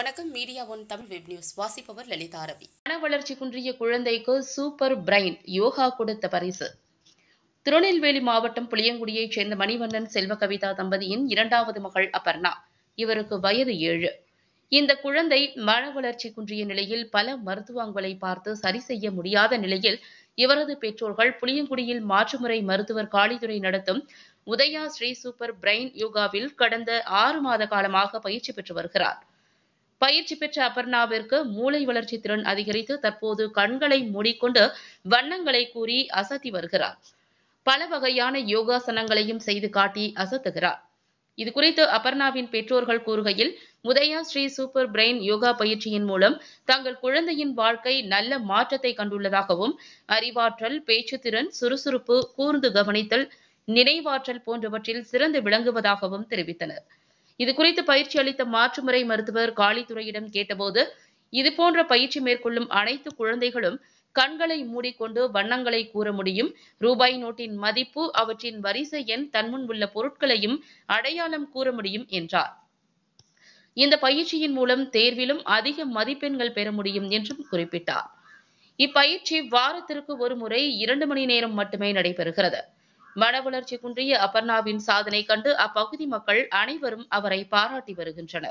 வணக்கம் media one Tamil web news வாசிப்பவர் லலிதா ரவி மன வளர்ச்சி குன்றிய குழந்தைக்கு சூப்பர் பிரைன் யோகா கொடுத்த பரிசு திருநெல்வேலி மாவட்டம் புளியங்குடியைச் சேர்ந்த மணிவண்ணன் செல்வ கவிதா தம்பதியின் இரண்டாவது மகள் அபர்ணா இவருக்கு வயது ஏழு இந்த குழந்தை மன வளர்ச்சி குன்றிய நிலையில் பல மருத்துவங்களை பார்த்து சரி செய்ய முடியாத நிலையில் இவரது பெற்றோர்கள் புளியங்குடியில் மாற்றுமுறை மருத்துவர் காளிதுரை நடத்தும் உதயா ஸ்ரீ சூப்பர் பிரைன் யோகாவில் கடந்த ஆறு மாத காலமாக பயிற்சி பெற்று வருகிறார் பயிற்சி பெற்ற அபர்ணாவிற்கு மூளை வளர்ச்சி திறன் அதிகரித்து தற்போது கண்களை மூடிக்கொண்டு வண்ணங்களை கூறி அசத்தி வருகிறார் பல வகையான யோகாசனங்களையும் செய்து காட்டி அசத்துகிறார் இது குறித்து அபர்ணாவின் பெற்றோர்கள் கூறுகையில் உதயா ஸ்ரீ சூப்பர் பிரெயின் யோகா பயிற்சியின் மூலம் தங்கள் குழந்தையின் வாழ்க்கை நல்ல மாற்றத்தை கண்டுள்ளதாகவும் அறிவாற்றல் பேச்சுத்திறன் சுறுசுறுப்பு கூர்ந்து கவனித்தல் நினைவாற்றல் போன்றவற்றில் சிறந்து விளங்குவதாகவும் தெரிவித்தனர் இது குறித்து பயிற்சி அளித்த மாற்றுமுறை மருத்துவர் காளித்துறையிடம் கேட்டபோது இதுபோன்ற பயிற்சி மேற்கொள்ளும் அனைத்து குழந்தைகளும் கண்களை மூடிக்கொண்டு வண்ணங்களை கூற முடியும் ரூபாய் நோட்டின் மதிப்பு அவற்றின் வரிசை எண் தன்முன் உள்ள பொருட்களையும் அடையாளம் கூற முடியும் என்றார் இந்த பயிற்சியின் மூலம் தேர்விலும் அதிக மதிப்பெண்கள் பெற முடியும் என்றும் குறிப்பிட்டார் இப்பயிற்சி வாரத்திற்கு ஒரு முறை இரண்டு மணி நேரம் மட்டுமே நடைபெறுகிறது மன வளர்ச்சி குன்றிய அபர்ணாவின் சாதனை கண்டு அப்பகுதி மக்கள் அனைவரும் அவரை பாராட்டி வருகின்றனர்